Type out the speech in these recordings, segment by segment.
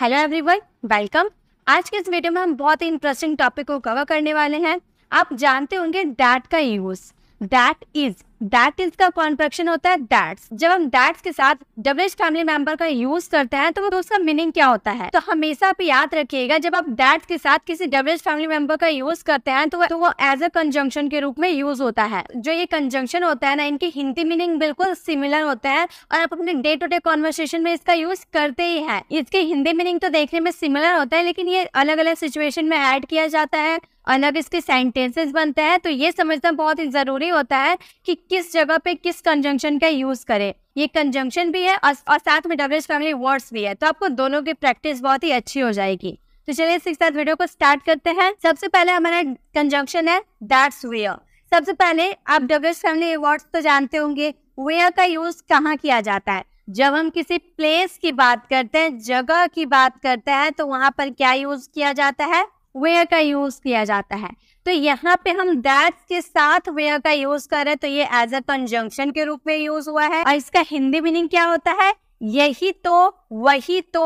Hello everyone welcome आज के इस वीडियो में हम बहुत ही इंटरेस्टिंग टॉपिक को कवर करने वाले हैं आप जानते होंगे डैट का use that is that is का कॉन्ट्रेक्शन होता है दैट्स जब हम दैट्स के साथ डबलेज फैमिली मेंबर का यूज करते हैं तो वो तो उसका मीनिंग क्या होता है तो हमेशा आप याद रखिएगा जब आप दैट्स के साथ किसी डबलेज फैमिली मेंबर का यूज करते हैं तो, तो वो एज अ कंजंक्शन के रूप में यूज होता है जो ये कंजंक्शन होता है ना इनकी हिंदी मीनिंग बिल्कुल सिमिलर होता है और आप अपने डे टू डे कॉन्वर्सेशन में इसका यूज करते ही है इसके हिंदी मीनिंग तो देखने में सिमिलर होता है लेकिन ये अलग अलग सिचुएशन में एड किया जाता है अलग इसके सेंटेंसेस बनते हैं तो ये समझना बहुत ही ज़रूरी होता है कि किस जगह पे किस कंजंक्शन का यूज़ करें ये कंजंक्शन भी है और, और साथ में डब्लिश फैमिली वर्ड्स भी है तो आपको दोनों की प्रैक्टिस बहुत ही अच्छी हो जाएगी तो चलिए इसके साथ वीडियो को स्टार्ट करते हैं सबसे पहले हमारा कंजंक्शन है दैट्स वेयर सबसे पहले आप डब्ल्यूज फैमिली वर्ड्स तो जानते होंगे वेयर का यूज़ कहाँ किया जाता है जब हम किसी प्लेस की बात करते हैं जगह की बात करते हैं तो वहां पर क्या यूज़ किया जाता है वेयर का यूज किया जाता है तो यहाँ पे हम दैट के साथ वेयर का यूज कर रहे हैं तो ये एज अ कंजंक्शन के रूप में यूज हुआ है और इसका हिंदी मीनिंग क्या होता है यही तो वही तो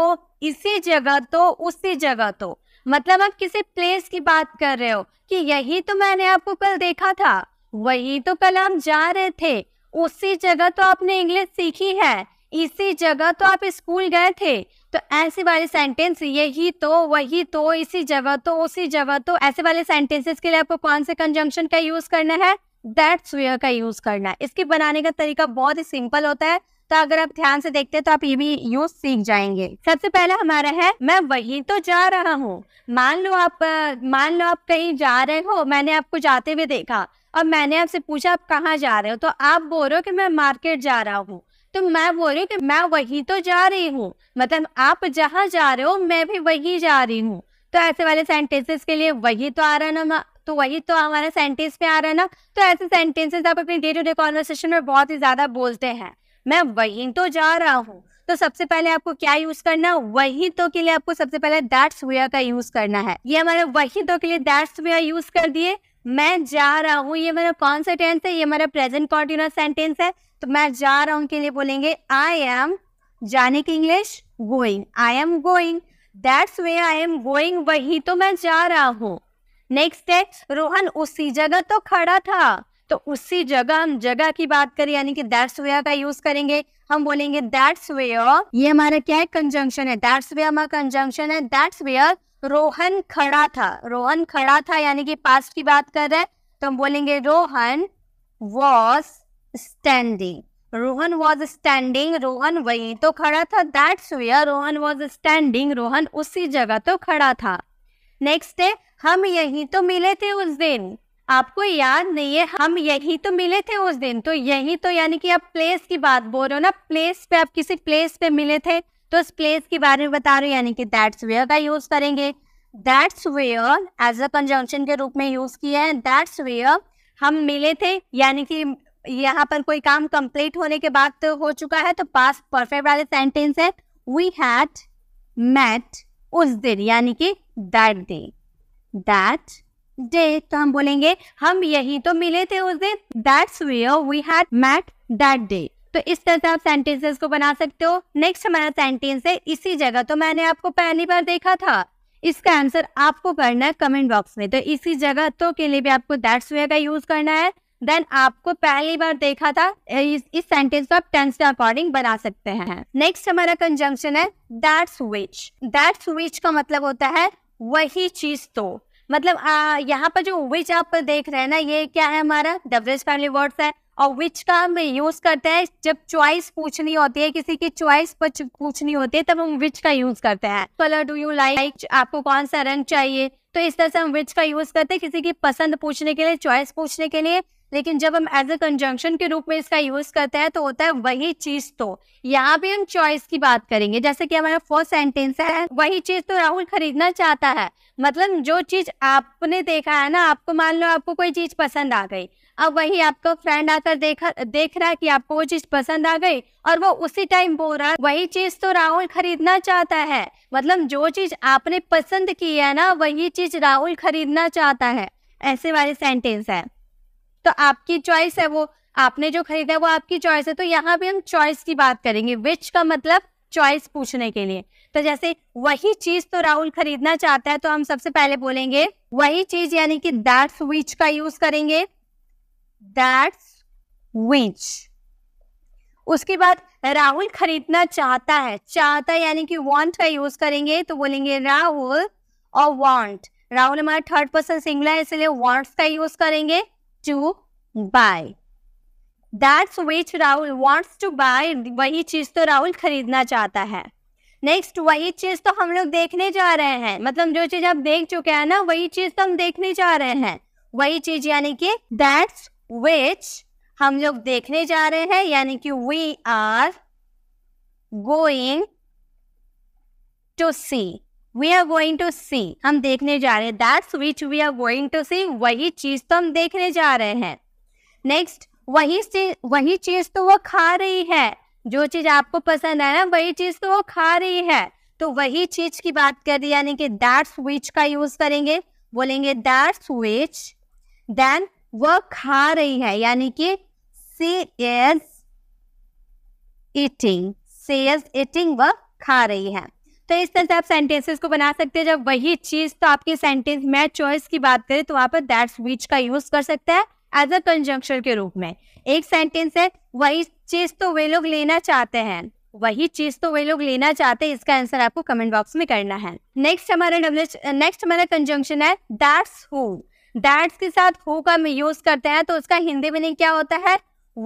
इसी जगह तो उसी जगह तो मतलब आप किसी प्लेस की बात कर रहे हो कि यही तो मैंने आपको कल देखा था वही तो कल आप जा रहे थे उसी जगह तो आपने इंग्लिश सीखी है इसी जगह तो आप स्कूल गए थे तो ऐसे वाले सेंटेंस यही तो वही तो इसी जगह तो उसी जगह तो ऐसे वाले सेंटेंसेस के लिए आपको कौन से कंजंक्शन का यूज करना है दैट्स वेयर का यूज करना है इसके बनाने का तरीका बहुत ही सिंपल होता है तो अगर आप ध्यान से देखते हैं तो आप ये भी यूज सीख जाएंगे सबसे पहला हमारा है मैं वही तो जा रहा हूँ मान लो आप मान लो आप कहीं जा रहे हो मैंने आपको जाते हुए देखा और मैंने आपसे पूछा आप कहाँ जा रहे हो तो आप बोल रहे हो कि मैं मार्केट जा रहा हूँ तो मैं बोल रही हूँ कि मैं वही तो जा रही हूँ मतलब आप जहाँ जा रहे हो मैं भी वही जा रही हूँ तो ऐसे वाले सेंटेंसेस के लिए वही तो आ रहा है ना तो वही तो हमारे सेंटेंस में आ रहा है ना तो ऐसे सेंटेंसेस आप अपने डे टू डे कॉन्वर्सेशन में बहुत ही ज्यादा बोलते हैं मैं वही तो जा रहा हूँ तो सबसे पहले आपको क्या यूज करना वही तो के लिए आपको सबसे पहले दैट्स वेयर का यूज करना है ये हमारे वही तो के लिए दैट्स वेयर यूज कर दिए मैं जा रहा हूँ ये मेरा कौन सा टेंस है ये मेरा प्रेजेंट कॉन्टिन्यूस सेंटेंस है तो मैं जा रहा हूं के लिए बोलेंगे आई एम जाने की English going I am going that's way I am going वही तो मैं जा रहा हूं नेक्स्ट है रोहन उसी जगह तो खड़ा था तो उसी जगह हम जगह की बात करें यानी कि दैट्स वे का यूज करेंगे हम बोलेंगे दैट्स वे ये हमारा क्या है कंजंक्शन है दैट्स वे हमारा कंजंक्शन है दैट्स वेयर रोहन खड़ा था रोहन खड़ा था यानी कि पास्ट की बात कर रहे हैं तो हम बोलेंगे Rohan was standing. Rohan was standing Rohan वहीं तो खड़ा था that's where Rohan was standing Rohan उसी जगह तो खड़ा था नेक्स्ट है हम यहीं तो मिले थे उस दिन आपको याद नहीं है हम यही तो मिले थे उस दिन तो यही तो यानी कि आप प्लेस की बात बोल रहे हो ना प्लेस पे आप किसी प्लेस पे मिले थे तो उस प्लेस के बारे में बता रहे हो यानी कि दैट्स वेयर का यूज करेंगे that's where as a conjunction के रूप में यूज किया है दैट्स वेयर हम मिले थे यानी कि यहाँ पर कोई काम कंप्लीट होने के बाद तो हो चुका है तो पास परफेक्ट वाले सेंटेंस है वी हैड मैट उस दिन यानी कि दैट डे दैट डे तो हम बोलेंगे हम यही तो मिले थे उस दिन that's where we had met that day तो इस तरह से आप सेंटेंसेस को बना सकते हो नेक्स्ट हमारा सेंटेंस है इसी जगह तो मैंने आपको पहली बार देखा था इसका आंसर आपको करना है कमेंट बॉक्स में तो इसी जगह तो के लिए भी आपको दैट्स वे का यूज करना है देन आपको पहली बार देखा था इस, सेंटेंस को आप टेंस के अकॉर्डिंग बना सकते हैं नेक्स्ट हमारा कंजंक्शन है दैट्स विच दैट्स विच का मतलब होता है वही चीज तो मतलब यहाँ पर जो विच आप देख रहे हैं ना ये क्या है हमारा डब्ल्यूज फैमिली वर्ड्स है और विच का हम यूज करते हैं जब चॉइस पूछनी होती है किसी की चॉइस पर पूछनी होती है तब हम विच का यूज करते हैं कलर डू यू लाइक आपको कौन सा रंग चाहिए तो इस तरह से हम विच का यूज करते हैं किसी की पसंद पूछने के लिए चॉइस पूछने के लिए लेकिन जब हम एज अ कंजंक्शन के रूप में इसका यूज करते हैं तो होता है वही चीज तो यहाँ भी हम चॉइस की बात करेंगे जैसे कि हमारा फर्स्ट सेंटेंस है वही चीज तो राहुल खरीदना चाहता है मतलब जो चीज आपने देखा है ना आपको मान लो आपको कोई चीज पसंद आ गई अब वही आपका फ्रेंड आकर देखा देख रहा है कि आपको वो चीज पसंद आ गई और वो उसी टाइम बोल रहा है वही चीज तो राहुल खरीदना चाहता है मतलब जो चीज आपने पसंद की है ना वही चीज राहुल खरीदना चाहता है ऐसे वाले सेंटेंस है तो आपकी चॉइस है वो आपने जो खरीदा है वो आपकी चॉइस है तो यहाँ भी हम चॉइस की बात करेंगे विच का मतलब चॉइस पूछने के लिए तो जैसे वही चीज तो राहुल खरीदना चाहता है तो हम सबसे पहले बोलेंगे वही चीज यानी कि दैट्स विच का यूज करेंगे दैट्स विच उसके बाद राहुल खरीदना चाहता है चाहता है यानी कि वांट का यूज करेंगे तो बोलेंगे राहुल और वांट राहुल हमारा थर्ड पर्सन सिंगला है इसलिए वांट्स का यूज करेंगे to buy That's which Rahul wants to buy वही चीज तो राहुल खरीदना चाहता है नेक्स्ट वही चीज तो हम लोग देखने जा रहे हैं मतलब जो चीज आप देख चुके हैं ना वही चीज तो हम देखने जा रहे हैं वही चीज यानी कि दैट्स विच हम लोग देखने जा रहे हैं यानी कि we are going to see we are going to see हम देखने जा रहे हैं that's which we are going to see वही चीज तो हम देखने जा रहे हैं नेक्स्ट वही चीज वही चीज तो वो खा रही है जो चीज आपको पसंद है ना वही चीज तो वो खा रही है तो वही चीज की बात कर रही यानी कि दैट्स विच का यूज करेंगे बोलेंगे दैट्स विच देन वह खा रही है यानी कि she is eating she is eating वह खा रही है तो इस तरह से आप सेंटेंसेस को बना सकते हैं जब वही चीज तो आपके सेंटेंस में चॉइस की बात करें तो वहां पर दैट्स विच का यूज कर सकते हैं एज अ कंजंक्शन के रूप में एक सेंटेंस है वही चीज तो वे लोग लेना चाहते हैं वही चीज तो वे लोग लेना चाहते हैं इसका आंसर आपको कमेंट बॉक्स में करना है नेक्स्ट हमारा डब्ल्यू नेक्स्ट हमारा कंजंक्शन है दैट्स हु दैट्स के साथ हु का यूज करते हैं तो उसका हिंदी मीनिंग क्या होता है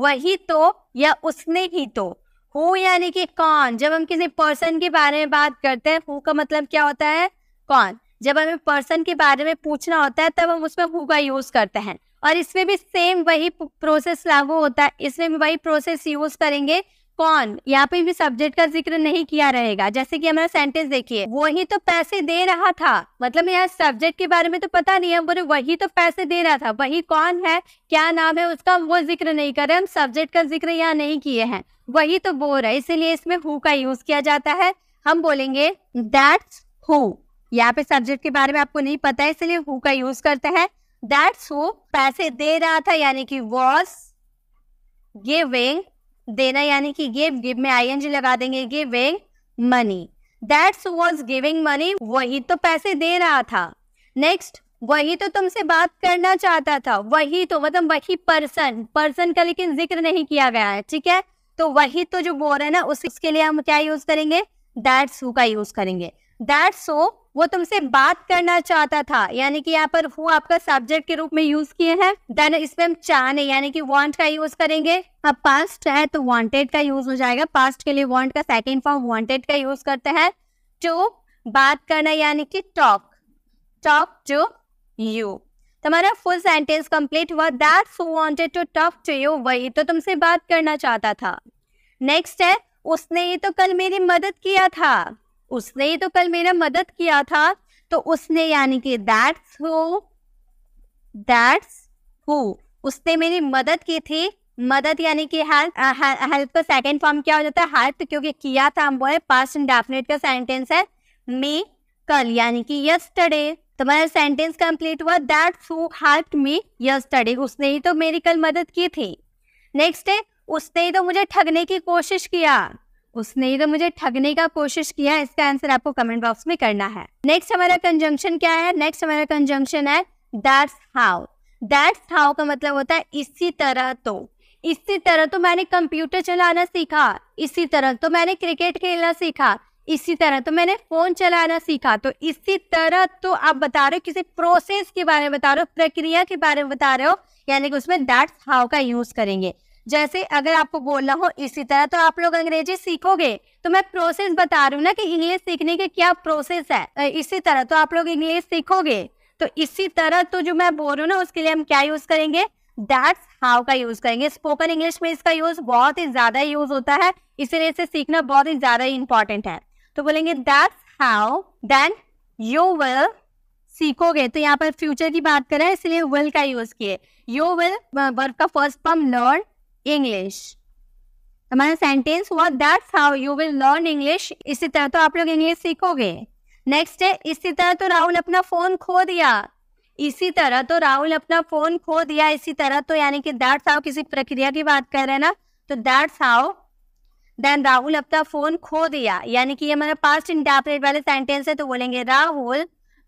वही तो या उसने ही तो हु यानी कि कौन जब हम किसी पर्सन के बारे में बात करते हैं हु का मतलब क्या होता है कौन जब हमें पर्सन के बारे में पूछना होता है तब हम उसमें हु का यूज करते हैं और इसमें भी सेम वही प्रोसेस लागू होता है इसमें भी वही प्रोसेस यूज करेंगे कौन यहाँ पे भी सब्जेक्ट का जिक्र नहीं किया रहेगा जैसे कि हमारा सेंटेंस देखिए वही तो पैसे दे रहा था मतलब यहाँ सब्जेक्ट के बारे में तो पता नहीं हम बोले वही तो पैसे दे रहा था वही कौन है क्या नाम है उसका वो जिक्र नहीं कर रहे हम सब्जेक्ट का जिक्र यहाँ नहीं किए हैं वही तो रहा है इसीलिए इसमें हु का यूज किया जाता है हम बोलेंगे दैट्स हु यहाँ पे सब्जेक्ट के बारे में आपको नहीं पता है इसलिए हु का यूज करते हैं दैट्स हु पैसे दे रहा था यानी कि वॉज गिविंग देना यानी कि गिव गिव में एनजी लगा देंगे giving money that's was giving money वही तो पैसे दे रहा था नेक्स्ट वही तो तुमसे बात करना चाहता था वही तो मतलब वही पर्सन पर्सन का लेकिन जिक्र नहीं किया गया है ठीक है तो वही तो जो बोल रहे हैं ना उस, उसके लिए हम क्या यूज करेंगे दैट्स हु का यूज करेंगे दैट्स हो वो तुमसे बात करना चाहता था यानी कि यहाँ पर हु आपका सब्जेक्ट के रूप में यूज किए हैं देन इसमें हम चाहने यानी कि वांट का यूज करेंगे अब पास्ट है तो वांटेड का यूज हो जाएगा पास्ट के लिए वांट का सेकेंड फॉर्म वांटेड का यूज करते हैं टू बात करना यानी कि टॉक टॉक टू यू तुम्हारा फुल सेंटेंस कंप्लीट हुआ that's wanted to talk to you वही तो तुमसे बात करना चाहता था नेक्स्ट है उसने ये तो कल मेरी मदद किया था उसने ही तो कल मेरा मदद किया था तो उसने यानी कि दैट्स हु दैट्स हु उसने मेरी मदद की थी मदद यानी कि हेल्प हेल्प uh, का सेकंड फॉर्म क्या हो जाता है हेल्प क्योंकि किया था हम बोले पास्ट इंडेफिनेट का सेंटेंस है मी कल यानी कि यस्टरडे तो मेरा सेंटेंस कंप्लीट हुआ that who help me yesterday उसने ही तो मेरी कल मदद की थी नेक्स्ट है उसने ही तो मुझे ठगने की कोशिश किया उसने ही तो मुझे ठगने का कोशिश किया इसका आंसर आपको कमेंट बॉक्स में करना है नेक्स्ट हमारा कंजंक्शन क्या है नेक्स्ट हमारा कंजंक्शन है दैट्स हाउ दैट्स हाउ का मतलब होता है इसी तरह तो इसी तरह तो मैंने कंप्यूटर चलाना सीखा इसी तरह तो मैंने क्रिकेट खेलना सीखा इसी तरह तो मैंने फोन चलाना सीखा तो इसी तरह तो आप बता रहे हो किसी प्रोसेस के बारे में बता रहे हो प्रक्रिया के बारे में बता रहे हो यानी कि उसमें दैट्स हाउ का यूज करेंगे जैसे अगर आपको बोलना हो इसी तरह तो आप लोग अंग्रेजी सीखोगे तो मैं प्रोसेस बता रही हूँ ना कि इंग्लिश सीखने की क्या प्रोसेस है इसी तरह तो आप लोग इंग्लिश सीखोगे तो इसी तरह तो जो मैं बोल रही हूँ ना उसके लिए हम क्या यूज करेंगे दैट्स हाउ का यूज करेंगे स्पोकन इंग्लिश में इसका यूज बहुत ही ज्यादा यूज होता है इसीलिए इसे सीखना बहुत ही ज्यादा इंपॉर्टेंट है तो बोलेंगे that's how then you will सीखोगे तो यहाँ पर फ्यूचर की बात करें इसलिए विल का यूज किए यू विल वर्क का फर्स्ट फॉर्म लर्न इंग्लिश हमारा सेंटेंस हुआ that's how you will learn English इसी तरह तो आप लोग इंग्लिश सीखोगे नेक्स्ट है इसी तरह तो राहुल अपना फोन खो दिया इसी तरह तो राहुल अपना फोन खो दिया इसी तरह तो यानी कि दैट्स हाउ किसी प्रक्रिया की बात कर रहे हैं ना तो दैट्स हाउ देन राहुल अपना फोन खो दिया यानी कि ये हमारा पास्ट इंटरप्रेट वाले सेंटेंस है तो बोलेंगे राहुल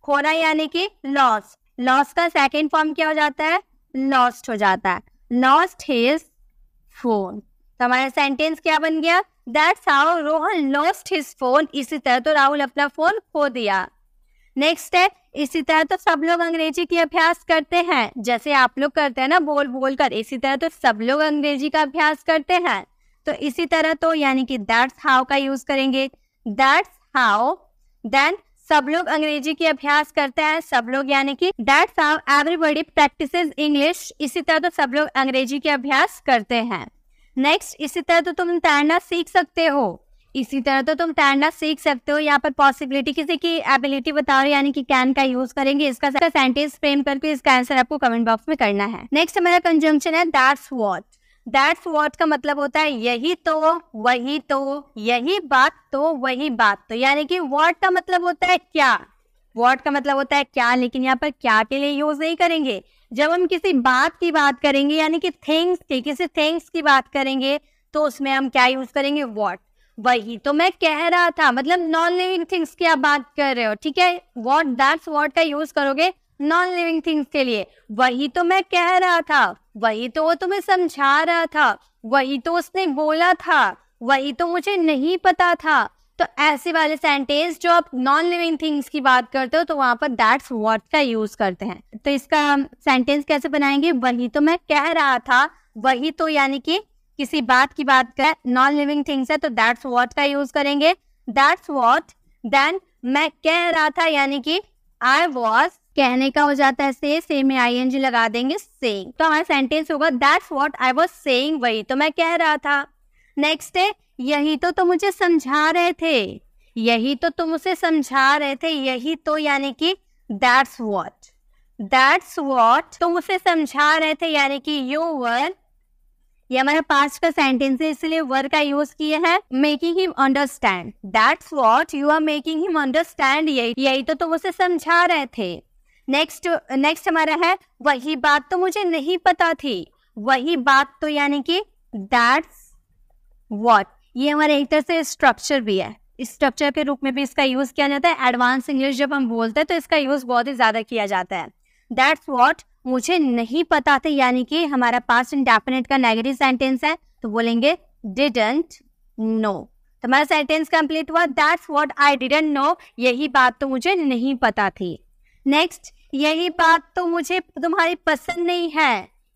खोना यानी कि लॉस लॉस का सेकेंड फॉर्म क्या हो जाता है लॉस्ट हो जाता है लॉस्ट हिज फोन तो हमारा सेंटेंस क्या बन गया that's how Rohan lost his phone इसी तरह तो राहुल अपना फोन खो दिया नेक्स्ट है इसी तरह तो सब लोग अंग्रेजी की अभ्यास करते हैं जैसे आप लोग करते हैं ना बोल बोल कर इसी तरह तो सब लोग अंग्रेजी का अभ्यास करते हैं तो इसी तरह तो यानी कि दैट्स हाउ का यूज करेंगे दैट्स हाउ देन सब लोग अंग्रेजी की अभ्यास करते हैं सब लोग यानी कि that's how everybody practice English इसी तरह तो सब लोग अंग्रेजी की अभ्यास करते हैं नेक्स्ट इसी तरह तो तुम तैरना सीख सकते हो इसी तरह तो तुम तैरना सीख सकते हो यहाँ पर पॉसिबिलिटी किसी की एबिलिटी बता रहे यानी कि कैन का यूज करेंगे इसका सेंटेंस फ्रेम करके इसका आंसर आपको कमेंट बॉक्स में करना है नेक्स्ट हमारा कंजम्पशन है दैट्स वॉट दैट्स वॉट का मतलब होता है यही तो वही तो यही बात तो वही बात तो यानी कि वॉट का मतलब होता है क्या वॉट का मतलब होता है क्या लेकिन यहाँ पर क्या के लिए यूज नहीं करेंगे जब हम किसी बात की बात करेंगे यानी कि थिंग्स की किसी थिंग्स की बात करेंगे तो उसमें हम क्या यूज करेंगे वॉट वही तो मैं कह रहा था मतलब नॉन लिविंग थिंग्स की आप बात कर रहे हो ठीक है वॉट दैट्स वॉट का यूज करोगे नॉन लिविंग थिंग्स के लिए वही तो मैं कह रहा था वही तो वो तुम्हें समझा रहा था वही तो उसने बोला था वही तो मुझे नहीं पता था तो ऐसे वाले सेंटेंस जो आप नॉन लिविंग थिंग्स की बात करते हो तो वहां पर दैट्स व्हाट का यूज करते हैं तो इसका सेंटेंस कैसे बनाएंगे वही तो मैं कह रहा था वही तो यानी कि किसी बात की बात कर नॉन लिविंग थिंग्स है तो दैट्स व्हाट का यूज करेंगे दैट्स व्हाट देन मैं कह रहा था यानी कि आई वॉज कहने का हो जाता है से से में आई एन जी लगा देंगे से तो हमारा सेंटेंस होगा that's what I was saying वही तो मैं कह रहा था नेक्स्ट है यही तो तुम मुझे समझा रहे थे यही तो तुम उसे समझा रहे थे यही तो यानी कि दैट्स वॉट दैट्स वॉट तुम उसे समझा रहे थे यानी कि यू वर ये हमारा पास्ट का सेंटेंस है इसलिए वर का यूज किया है making him understand that's what you are making him understand यही यही तो तुम उसे समझा रहे थे नेक्स्ट नेक्स्ट हमारा है वही बात तो मुझे नहीं पता थी वही बात तो यानी कि दैट्स वॉट ये हमारे एक तरह से स्ट्रक्चर भी है स्ट्रक्चर के रूप में भी इसका यूज किया जाता है एडवांस इंग्लिश जब हम बोलते हैं तो इसका यूज बहुत ही ज्यादा किया जाता है दैट्स वॉट मुझे नहीं पता था यानी कि हमारा पास्ट इंडेफिनेट का नेगेटिव सेंटेंस है तो बोलेंगे डिडेंट नो तो हमारा सेंटेंस कंप्लीट हुआ that's what I didn't know यही बात तो मुझे नहीं पता थी नेक्स्ट यही बात तो मुझे तुम्हारी पसंद नहीं है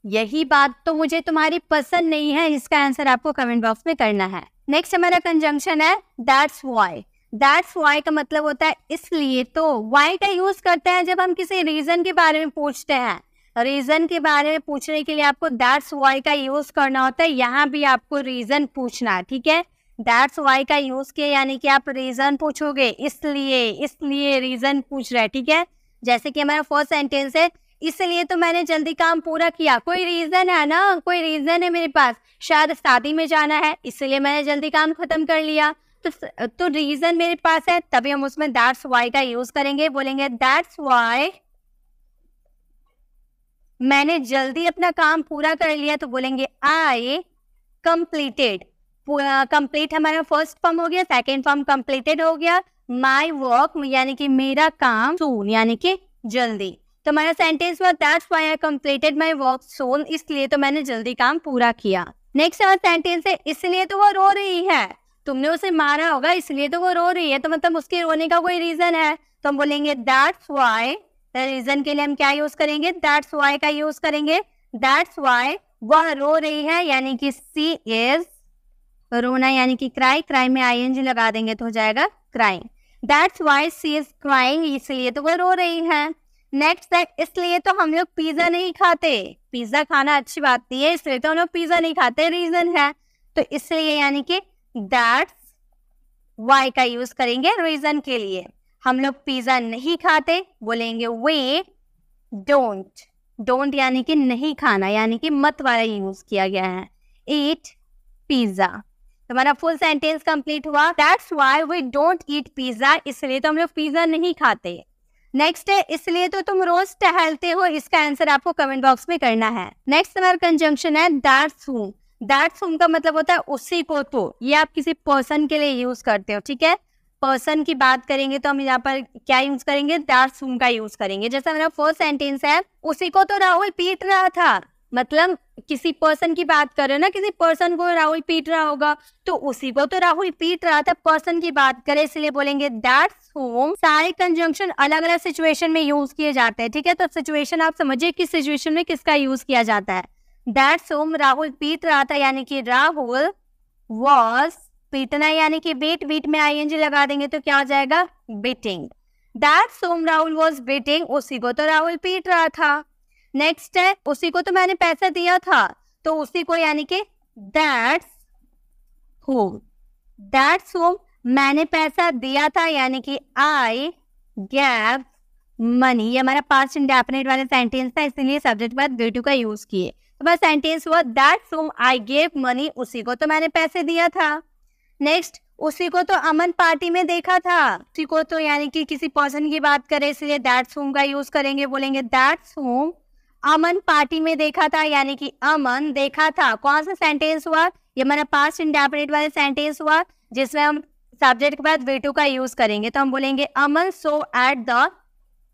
यही बात तो मुझे तुम्हारी पसंद नहीं है इसका आंसर आपको कमेंट बॉक्स में करना है नेक्स्ट हमारा कंजंक्शन है दैट्स वाई दैट्स वाई का मतलब होता है इसलिए तो वाई का यूज करते हैं जब हम किसी रीजन के बारे में पूछते हैं रीजन के बारे में पूछने के लिए आपको दैट्स वाई का यूज करना होता है यहाँ भी आपको रीजन पूछना है ठीक है दैट्स वाई का यूज किया यानी कि आप रीजन पूछोगे इसलिए इसलिए रीजन पूछ रहे हैं ठीक है जैसे कि हमारा फर्स्ट सेंटेंस है इसलिए तो मैंने जल्दी काम पूरा किया कोई रीज़न है ना कोई रीज़न है मेरे पास शायद शादी में जाना है इसलिए मैंने जल्दी काम ख़त्म कर लिया तो तो रीज़न मेरे पास है तभी हम उसमें दैट्स वाई का यूज़ करेंगे बोलेंगे दैट्स वाई मैंने जल्दी अपना काम पूरा कर लिया तो बोलेंगे आई कंप्लीटेड कंप्लीट हमारा फर्स्ट फॉर्म हो गया सेकेंड फॉर्म कंप्लीटेड हो गया माई वर्क यानी कि मेरा काम सोन यानी कि जल्दी तो मेरा सेंटेंस हुआ that's why I completed my work soon इसलिए तो मैंने जल्दी काम पूरा किया नेक्स्ट हमारा सेंटेंस है इसलिए तो वो रो रही है तुमने उसे मारा होगा इसलिए तो वो रो रही है तो मतलब उसके रोने का कोई रीजन है तो हम बोलेंगे दैट्स वाई रीजन के लिए हम क्या यूज करेंगे दैट्स वाई का यूज करेंगे दैट्स वाई वह रो रही है यानी कि सी इज रोना यानी कि क्राई क्राई में आई लगा देंगे तो हो जाएगा crying that's why she is crying इसलिए तो वो रो रही है नेक्स्ट है इसलिए तो हम लोग पिज्जा नहीं खाते पिज्जा खाना अच्छी बात नहीं है इसलिए तो हम लोग पिज्जा नहीं खाते रीजन है तो इसलिए यानी कि दैट्स वाई का यूज करेंगे रीजन के लिए हम लोग पिज्जा नहीं खाते बोलेंगे वे डोंट डोंट यानी कि नहीं खाना यानी कि मत वाला यूज किया गया है ईट पिज्जा हमारा फुल सेंटेंस कंप्लीट हुआ that's why we don't eat pizza इसलिए तो हम लोग पिज्जा नहीं खाते नेक्स्ट है इसलिए तो तुम रोज टहलते हो इसका आंसर आपको कमेंट बॉक्स में करना है नेक्स्ट हमारा कंजंक्शन है दैट्स हु दैट्स हुम का मतलब होता है उसी को तो ये आप किसी पर्सन के लिए यूज करते हो ठीक है पर्सन की बात करेंगे तो हम यहाँ पर क्या यूज करेंगे दैट्स हुम का यूज करेंगे जैसा मेरा फर्स्ट सेंटेंस है उसी को तो राहुल पीट रहा था मतलब किसी पर्सन की बात कर रहे ना किसी पर्सन को राहुल पीट रहा होगा तो उसी को तो राहुल पीट रहा था पर्सन की बात करें इसलिए बोलेंगे दैट्स होम सारे कंजंक्शन अलग अलग सिचुएशन में यूज किए जाते हैं ठीक है तो सिचुएशन आप समझिए किस सिचुएशन में किसका यूज किया जाता है दैट्स होम राहुल पीट रहा था यानी कि राहुल वॉज पीटना यानी कि बीट बीट में आई एनजी लगा देंगे तो क्या हो जाएगा beating that's whom Rahul was beating उसी को तो राहुल पीट रहा था नेक्स्ट है उसी को तो मैंने पैसा दिया था तो उसी को यानी कि दैट्स होम दैट्स होम मैंने पैसा दिया था यानी कि आई गैव मनी ये हमारा पास्ट इंडेफिनेट वाला सेंटेंस था इसीलिए सब्जेक्ट बाद गेटू का यूज किए तो बस सेंटेंस हुआ that's whom I gave money उसी को तो मैंने पैसे दिया था नेक्स्ट उसी को तो अमन पार्टी में देखा था उसी को तो यानी कि किसी पर्सन की बात करें इसलिए दैट्स होम का यूज करेंगे बोलेंगे दैट्स होम अमन पार्टी में देखा था यानी कि अमन देखा था कौन सा सेंटेंस हुआ ये हमारा पास्ट इंडेफिनेट वाला सेंटेंस हुआ जिसमें हम सब्जेक्ट के बाद वेटू का यूज करेंगे तो हम बोलेंगे Aman saw at the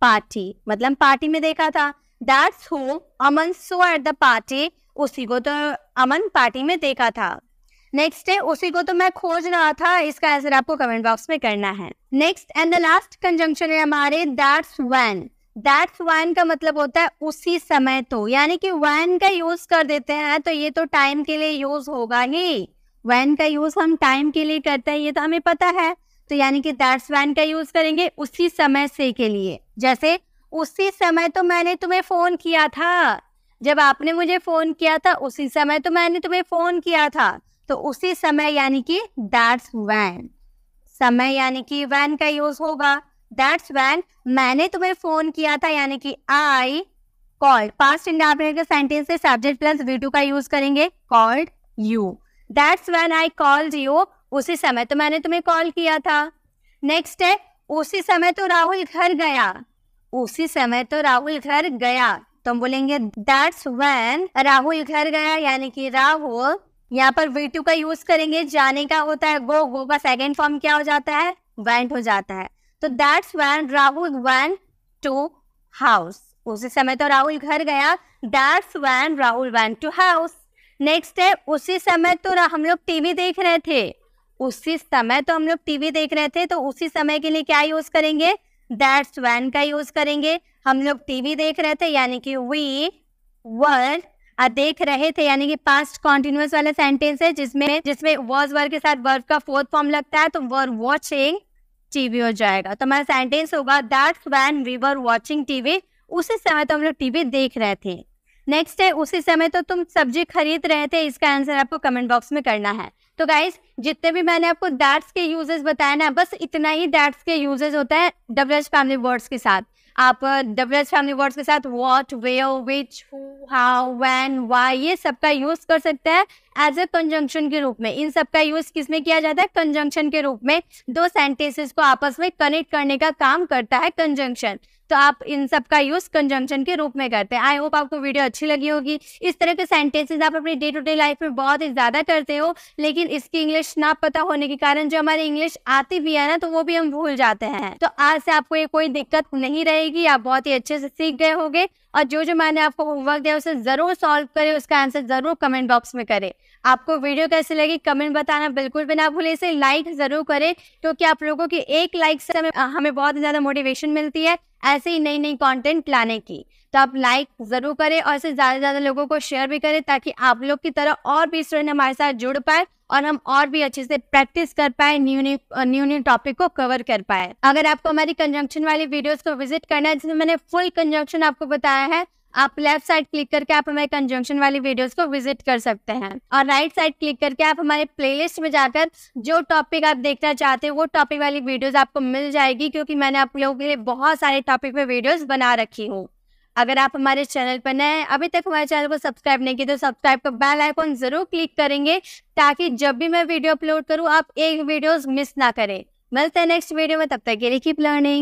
party मतलब पार्टी में देखा था that's who Aman saw at the party उसी को तो अमन पार्टी में देखा था नेक्स्ट है उसी को तो मैं खोज रहा था इसका आंसर आपको कमेंट बॉक्स में करना है next and the last conjunction है हमारे दैट्स वैन दैट्स वैन का मतलब होता है उसी समय तो यानी कि वैन का यूज कर देते हैं तो ये तो टाइम के लिए यूज होगा ही वैन का यूज हम टाइम के लिए करते हैं ये तो हमें पता है तो यानी कि दैट्स वैन का यूज करेंगे उसी समय से के लिए जैसे उसी समय तो मैंने तुम्हें फोन किया था जब आपने मुझे फोन किया था उसी समय तो मैंने तुम्हें फोन किया था तो उसी समय यानी कि दैट्स वैन समय यानी कि वैन का यूज होगा दैट्स वैन मैंने तुम्हें फोन किया था यानी कि I called past India sentence से सब्जेक्ट प्लस वी टू का यूज करेंगे called you that's when I called you उसी समय तो मैंने तुम्हें कॉल किया था नेक्स्ट है उसी समय तो राहुल घर गया उसी समय तो राहुल घर गया तो हम बोलेंगे दैट्स वैन राहुल घर गया यानी कि राहुल यहाँ पर वी टू का यूज करेंगे जाने का होता है गो गो का सेकेंड फॉर्म क्या हो जाता है वेंट हो जाता है तो that's when Rahul went to house उसी समय तो राहुल घर गया that's when Rahul went to house next है उसी समय तो हम लोग टीवी देख रहे थे उसी समय तो हम लोग टीवी देख रहे थे तो उसी समय के लिए क्या यूज करेंगे दैट्स वैन का यूज करेंगे हम लोग टीवी देख रहे थे यानी कि वी वर देख रहे थे यानी कि पास्ट कॉन्टिन्यूस वाला सेंटेंस है जिसमें जिसमें वॉज वर के साथ वर्ब का फोर्थ फॉर्म लगता है तो वर वॉचिंग टीवी हो जाएगा तो हमारा सेंटेंस होगा that when we were watching TV उसी समय तो हम लोग टीवी देख रहे थे नेक्स्ट है उसी समय तो तुम सब्जी खरीद रहे थे इसका आंसर आपको कमेंट बॉक्स में करना है तो गाइज जितने भी मैंने आपको दैट्स के यूजेस बताए ना बस इतना ही दैट्स के यूजेस होता है डब्ल्यू एच फैमिली वर्ड्स के साथ आप डब्ल्यू एच फैमिली वर्ड्स के साथ what way which who how when why ये सबका यूज कर सकते हैं एज ए कंजंक्शन के रूप में इन सब का यूज किसमें किया जाता है कंजंक्शन के रूप में दो सेंटेंसेस को आपस में कनेक्ट करने का काम करता है कंजंक्शन तो आप इन सब का यूज कंजंक्शन के रूप में करते हैं आई होप आपको वीडियो अच्छी लगी होगी इस तरह के सेंटेंसेस आप अपने डे टू डे लाइफ में बहुत ही ज्यादा करते हो लेकिन इसकी इंग्लिश ना पता होने के कारण जो हमारी इंग्लिश आती भी है ना तो वो भी हम भूल जाते हैं तो आज से आपको ये कोई दिक्कत नहीं रहेगी आप बहुत ही अच्छे से सीख गए होंगे और जो जो मैंने आपको होमवर्क दिया उसे ज़रूर सॉल्व करें उसका आंसर ज़रूर कमेंट बॉक्स में करें आपको वीडियो कैसी लगी कमेंट बताना बिल्कुल भी ना भूले इसे लाइक ज़रूर करें क्योंकि आप लोगों की एक लाइक से हमें हमें बहुत ज़्यादा मोटिवेशन मिलती है ऐसे ही नई नई कंटेंट लाने की तो आप लाइक ज़रूर करें और इसे ज़्यादा से ज़्यादा लोगों को शेयर भी करें ताकि आप लोग की तरह और भी स्टूडेंट हमारे साथ जुड़ पाए और हम और भी अच्छे से प्रैक्टिस कर पाए new new new new topic को कवर कर पाए अगर आपको हमारी कंजंक्शन वाली वीडियोस को विजिट करना है जिसमें मैंने फुल कंजंक्शन आपको बताया है आप लेफ्ट साइड क्लिक करके आप हमारे कंजंक्शन वाली वीडियोस को विजिट कर सकते हैं और राइट साइड क्लिक करके आप हमारे प्लेलिस्ट में जाकर जो टॉपिक आप देखना चाहते हैं वो टॉपिक वाली वीडियोस आपको मिल जाएगी क्योंकि मैंने आप लोगों के लिए बहुत सारे टॉपिक पे वीडियोस बना रखी हूँ अगर आप हमारे चैनल पर नए अभी तक हमारे चैनल को सब्सक्राइब नहीं किया तो सब्सक्राइब का बेल आइकॉन जरूर क्लिक करेंगे ताकि जब भी मैं वीडियो अपलोड करूँ आप एक वीडियोज मिस ना करें मिलते हैं नेक्स्ट वीडियो में तब तक के लिए कीप लर्निंग